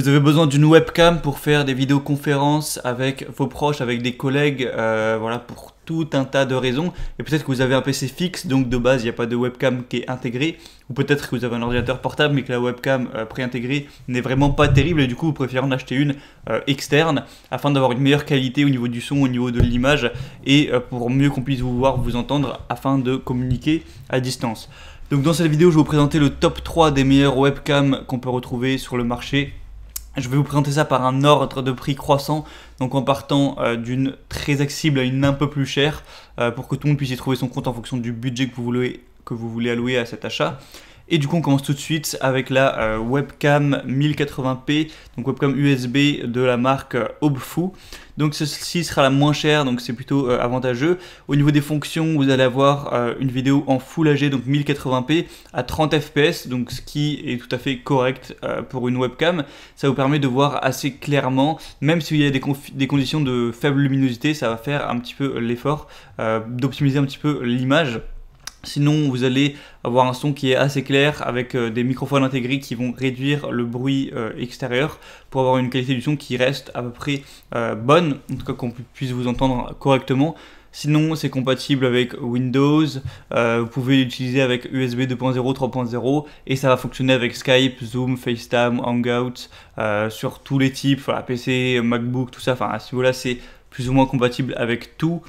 Vous avez besoin d'une webcam pour faire des vidéoconférences avec vos proches, avec des collègues, euh, voilà, pour tout un tas de raisons. Et peut-être que vous avez un PC fixe, donc de base, il n'y a pas de webcam qui est intégré Ou peut-être que vous avez un ordinateur portable, mais que la webcam préintégrée euh, pré-intégrée n'est vraiment pas terrible. Et du coup, vous préférez en acheter une euh, externe afin d'avoir une meilleure qualité au niveau du son, au niveau de l'image. Et pour mieux qu'on puisse vous voir, vous entendre, afin de communiquer à distance. Donc dans cette vidéo, je vais vous présenter le top 3 des meilleures webcams qu'on peut retrouver sur le marché je vais vous présenter ça par un ordre de prix croissant, donc en partant euh, d'une très accessible à une un peu plus chère, euh, pour que tout le monde puisse y trouver son compte en fonction du budget que vous voulez, que vous voulez allouer à cet achat. Et du coup, on commence tout de suite avec la euh, webcam 1080p, donc webcam USB de la marque euh, Obfu. Donc celle-ci sera la moins chère, donc c'est plutôt euh, avantageux. Au niveau des fonctions, vous allez avoir une vidéo en Full HD, donc 1080p à 30 fps, donc ce qui est tout à fait correct pour une webcam. Ça vous permet de voir assez clairement, même s'il y a des, conditions de faible luminosité, ça va faire un petit peu l'effort d'optimiser un petit peu l'image. Sinon, vous allez avoir un son qui est assez clair avec euh, des microphones intégrés qui vont réduire le bruit euh, extérieur pour avoir une qualité du son qui reste à peu près euh, bonne, en tout cas qu'on puisse vous entendre correctement. Sinon, c'est compatible avec Windows, vous pouvez l'utiliser avec USB 2.0, 3.0, et ça va fonctionner avec Skype, Zoom, FaceTime, Hangout, sur tous les types, PC, MacBook, tout ça. Enfin, à c'est plus ou moins compatible avec tout.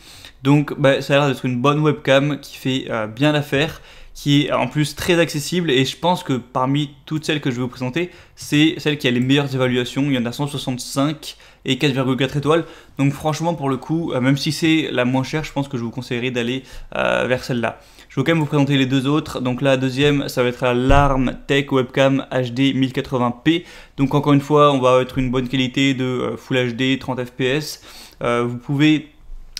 Donc bah, ça a l'air d'être une bonne webcam qui fait euh, bien l'affaire, qui est en plus très accessible et je pense que parmi toutes celles que je vais vous présenter, c'est celle qui a les meilleures évaluations. Il y en a 165 et 4,4 étoiles. Donc franchement pour le coup, euh, même si c'est la moins chère, je pense que je vous conseillerais d'aller euh, vers celle-là. Je vais quand même vous présenter les deux autres. Donc la deuxième, ça va être la Larm Tech Webcam HD 1080p. Donc encore une fois, on va être une bonne qualité de euh, Full HD 30 fps. vous pouvez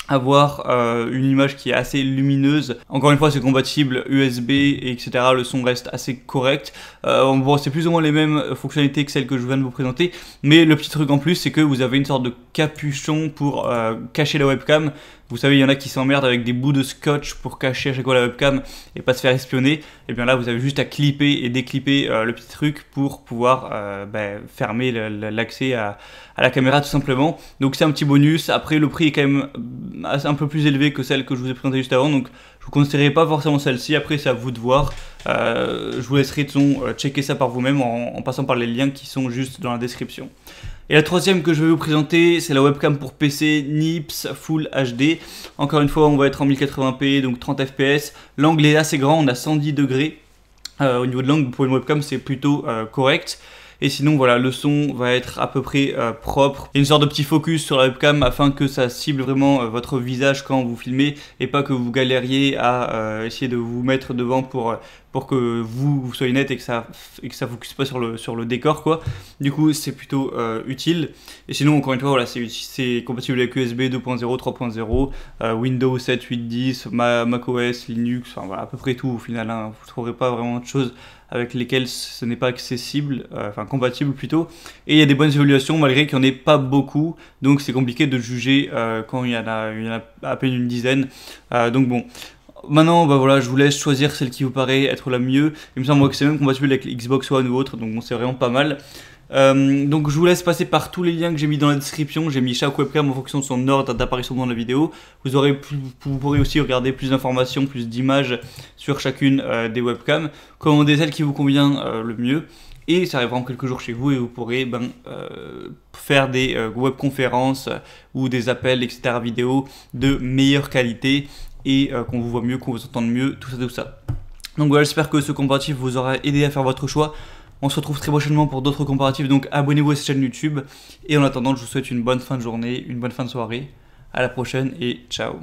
avoir euh, une image qui est assez lumineuse. Encore une fois, c'est compatible USB, et etc. Le son reste assez correct. Euh, bon, c'est plus ou moins les mêmes fonctionnalités que celles que je viens de vous présenter. Mais le petit truc en plus, c'est que vous avez une sorte de capuchon pour euh, cacher la webcam. Vous savez, il y en a qui s'emmerdent avec des bouts de scotch pour cacher à chaque fois la webcam et pas se faire espionner. Et eh bien là, vous avez juste à clipper et déclipper euh, le petit truc pour pouvoir ben, fermer l'accès à, à, la caméra tout simplement. Donc c'est un petit bonus. Après, le prix est quand même un peu plus élevé que celle que je vous ai présentée juste avant, donc je vous conseillerais pas forcément celle-ci. Après, c'est à vous de voir. Euh, je vous laisserai de euh, checker ça par vous-même en, passant par les liens qui sont juste dans la description. Et la troisième que je vais vous présenter, c'est la webcam pour PC NIPS Full HD. Encore une fois, on va être en 1080p, donc 30 fps. L'angle est assez grand, on a 110 degrés. Euh, au niveau de l'angle, pour une webcam, c'est plutôt correct. Et sinon, voilà, le son va être à peu près euh, propre. Et une sorte de petit focus sur la webcam afin que ça cible vraiment euh, votre visage quand vous filmez et pas que vous galériez à euh, essayer de vous mettre devant pour pour que vous, soyez net et que ça et que ça focus pas sur le sur le décor quoi. Du coup, c'est plutôt utile. Et sinon, encore une fois, voilà, c'est c'est compatible avec USB 2.0, 3.0, Windows 7, 8, 10, macOS, Linux, enfin voilà, à peu près tout au final. Hein. Vous trouverez pas vraiment de choses avec lesquelles ce n'est pas accessible, enfin compatible plutôt. Et il y a des bonnes évaluations malgré qu'il n'y en ait pas beaucoup. Donc c'est compliqué de juger euh, quand il y, en a, à peine une dizaine. Euh, donc bon. Maintenant, bah voilà, je vous laisse choisir celle qui vous paraît être la mieux. Il me semble que c'est même compatible avec Xbox One ou autre, donc c'est vraiment pas mal. Euh, donc je vous laisse passer par tous les liens que j'ai mis dans la description. J'ai mis chaque webcam en fonction de son ordre d'apparition dans la vidéo. Vous, aurez vous pourrez aussi regarder plus d'informations, plus d'images sur chacune des webcams. Commandez celle qui vous convient le mieux et ça arrivera en quelques jours chez vous et vous pourrez ben, euh, faire des euh, webconférences euh, ou des appels, etc. vidéo de meilleure qualité et qu'on vous voit mieux, qu'on vous entende mieux, tout ça, tout ça. Donc voilà, j'espère que ce comparatif vous aura aidé à faire votre choix. On se retrouve très prochainement pour d'autres comparatifs, donc abonnez-vous à cette chaîne YouTube. Et en attendant, je vous souhaite une bonne fin de journée, une bonne fin de soirée. A la prochaine et ciao